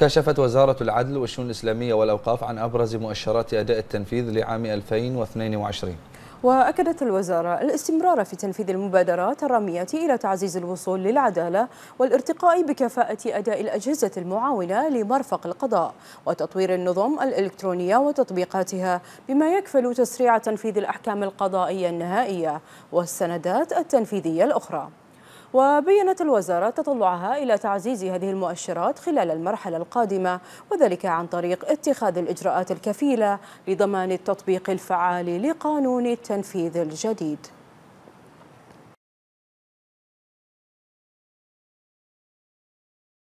كشفت وزارة العدل والشؤون الإسلامية والأوقاف عن أبرز مؤشرات أداء التنفيذ لعام 2022 وأكدت الوزارة الاستمرار في تنفيذ المبادرات الرامية إلى تعزيز الوصول للعدالة والارتقاء بكفاءة أداء الأجهزة المعاونة لمرفق القضاء وتطوير النظم الإلكترونية وتطبيقاتها بما يكفل تسريع تنفيذ الأحكام القضائية النهائية والسندات التنفيذية الأخرى وبينت الوزارة تطلعها إلى تعزيز هذه المؤشرات خلال المرحلة القادمة وذلك عن طريق اتخاذ الإجراءات الكفيلة لضمان التطبيق الفعال لقانون التنفيذ الجديد